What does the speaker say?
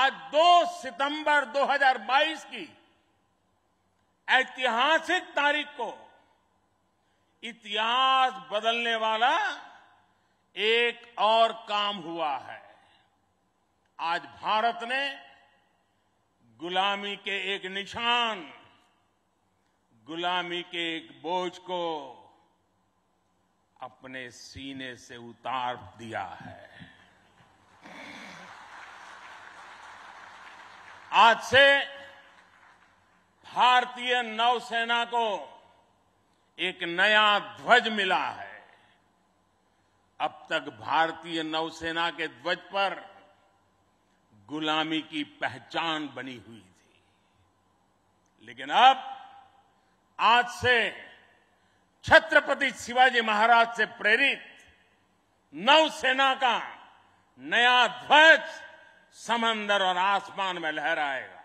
आज 2 सितंबर 2022 की ऐतिहासिक तारीख को इतिहास बदलने वाला एक और काम हुआ है आज भारत ने गुलामी के एक निशान गुलामी के एक बोझ को अपने सीने से उतार दिया है आज से भारतीय नौसेना को एक नया ध्वज मिला है अब तक भारतीय नौसेना के ध्वज पर गुलामी की पहचान बनी हुई थी लेकिन अब आज से छत्रपति शिवाजी महाराज से प्रेरित नौसेना का नया ध्वज समंदर और आसमान में लहराएगा